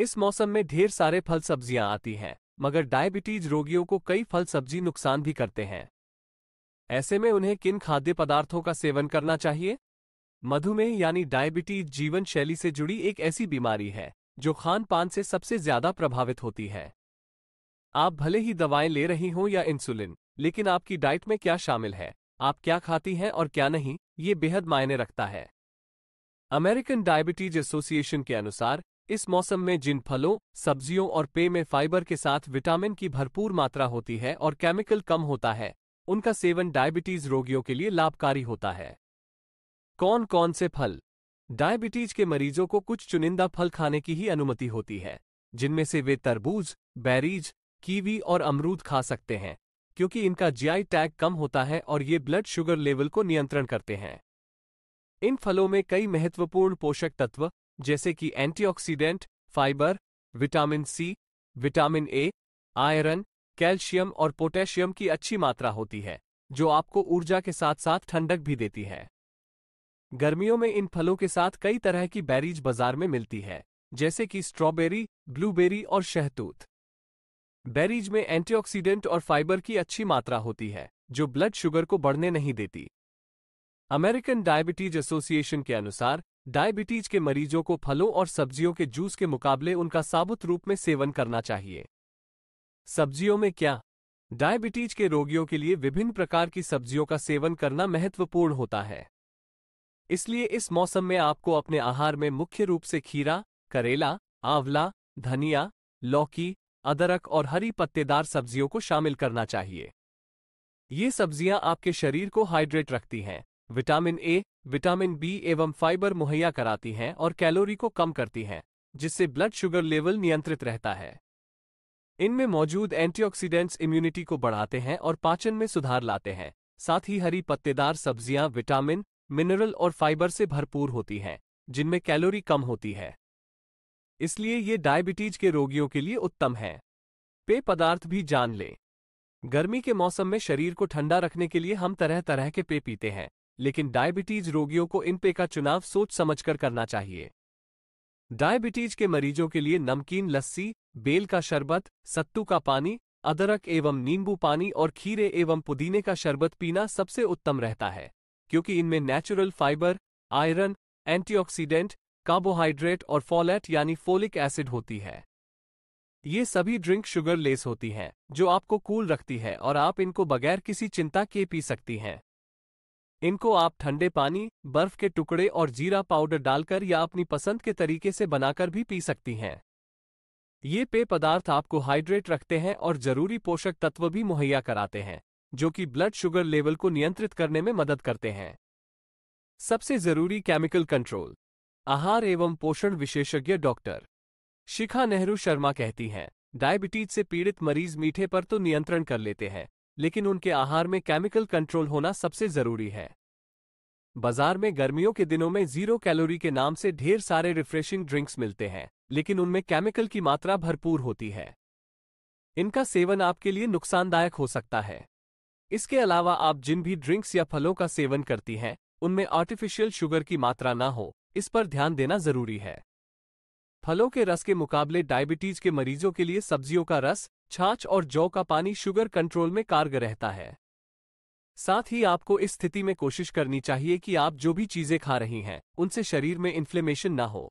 इस मौसम में ढेर सारे फल सब्जियां आती हैं मगर डायबिटीज रोगियों को कई फल सब्जी नुकसान भी करते हैं ऐसे में उन्हें किन खाद्य पदार्थों का सेवन करना चाहिए मधुमेह यानी डायबिटीज जीवन शैली से जुड़ी एक ऐसी बीमारी है जो खान पान से सबसे ज्यादा प्रभावित होती है आप भले ही दवाएं ले रही हों या इंसुलिन लेकिन आपकी डाइट में क्या शामिल है आप क्या खाती हैं और क्या नहीं ये बेहद मायने रखता है अमेरिकन डायबिटीज एसोसिएशन के अनुसार इस मौसम में जिन फलों सब्जियों और पेय में फाइबर के साथ विटामिन की भरपूर मात्रा होती है और केमिकल कम होता है उनका सेवन डायबिटीज रोगियों के लिए लाभकारी होता है कौन कौन से फल डायबिटीज के मरीजों को कुछ चुनिंदा फल खाने की ही अनुमति होती है जिनमें से वे तरबूज बैरीज कीवी और अमरूद खा सकते हैं क्योंकि इनका जीआई टैग कम होता है और ये ब्लड शुगर लेवल को नियंत्रण करते हैं इन फलों में कई महत्वपूर्ण पोषक तत्व जैसे कि antioxidant fibre vitamin C vitamin A iron calcium और पोटेशियम की अच्छी मात्रा होती है जो आपको ऊर्जा के साथ साथ ठंडक भी देती है गर्मियों में इन फलों के साथ कई तरह की बैरीज बाजार में मिलती है जैसे कि स्ट्रॉबेरी ब्लूबेरी और शहतूत बैरीज में एंटीऑक्सीडेंट और फाइबर की अच्छी मात्रा होती है जो ब्लड शुगर को बढ़ने नहीं देती अमेरिकन डायबिटीज एसोसिएशन के अनुसार डायबिटीज के मरीजों को फलों और सब्जियों के जूस के मुकाबले उनका साबुत रूप में सेवन करना चाहिए सब्जियों में क्या डायबिटीज के रोगियों के लिए विभिन्न प्रकार की सब्जियों का सेवन करना महत्वपूर्ण होता है इसलिए इस मौसम में आपको अपने आहार में मुख्य रूप से खीरा करेला आंवला धनिया लौकी अदरक और हरी पत्तेदार सब्जियों को शामिल करना चाहिए ये सब्जियां आपके शरीर को हाइड्रेट रखती हैं विटामिन ए विटामिन बी एवं फाइबर मुहैया कराती हैं और कैलोरी को कम करती हैं जिससे ब्लड शुगर लेवल नियंत्रित रहता है इनमें मौजूद एंटीऑक्सीडेंट्स इम्यूनिटी को बढ़ाते हैं और पाचन में सुधार लाते हैं साथ ही हरी पत्तेदार सब्जियां विटामिन मिनरल और फाइबर से भरपूर होती हैं जिनमें कैलोरी कम होती है इसलिए ये डायबिटीज के रोगियों के लिए उत्तम है पेय पदार्थ भी जान लें गर्मी के मौसम में शरीर को ठंडा रखने के लिए हम तरह तरह के पेय पीते हैं लेकिन डायबिटीज रोगियों को इनपे का चुनाव सोच समझकर करना चाहिए डायबिटीज के मरीजों के लिए नमकीन लस्सी बेल का शरबत सत्तू का पानी अदरक एवं नींबू पानी और खीरे एवं पुदीने का शरबत पीना सबसे उत्तम रहता है क्योंकि इनमें natural fibre iron antioxidant carbohydrate और फॉलेट यानी फोलिक एसिड होती है ये सभी ड्रिंक शुगर लेस होती हैं जो आपको कूल रखती है और आप इनको बगैर किसी चिंता के पी सकती हैं इनको आप ठंडे पानी बर्फ के टुकड़े और जीरा पाउडर डालकर या अपनी पसंद के तरीके से बनाकर भी पी सकती हैं ये पेय पदार्थ आपको हाइड्रेट रखते हैं और जरूरी पोषक तत्व भी मुहैया कराते हैं जो कि ब्लड शुगर लेवल को नियंत्रित करने में मदद करते हैं सबसे जरूरी केमिकल कंट्रोल आहार एवं पोषण विशेषज्ञ डॉक्टर शिखा नेहरू शर्मा कहती हैं डायबिटीज से पीड़ित मरीज मीठे पर तो नियंत्रण कर लेते हैं लेकिन उनके आहार में केमिकल कंट्रोल होना सबसे जरूरी है बाजार में गर्मियों के दिनों में जीरो कैलोरी के नाम से ढेर सारे रिफ्रेशिंग ड्रिंक्स मिलते हैं लेकिन उनमें केमिकल की मात्रा भरपूर होती है इनका सेवन आपके लिए नुकसानदायक हो सकता है इसके अलावा आप जिन भी ड्रिंक्स या फलों का सेवन करती हैं उनमें आर्टिफिशियल शुगर की मात्रा ना हो इस पर ध्यान देना जरूरी है फलों के रस के मुकाबले डायबिटीज के मरीजों के लिए सब्जियों का रस छाछ और जौ का पानी शुगर कंट्रोल में कारगर रहता है साथ ही आपको इस स्थिति में कोशिश करनी चाहिए कि आप जो भी चीजें खा रही हैं उनसे शरीर में इन्फ्लेमेशन ना हो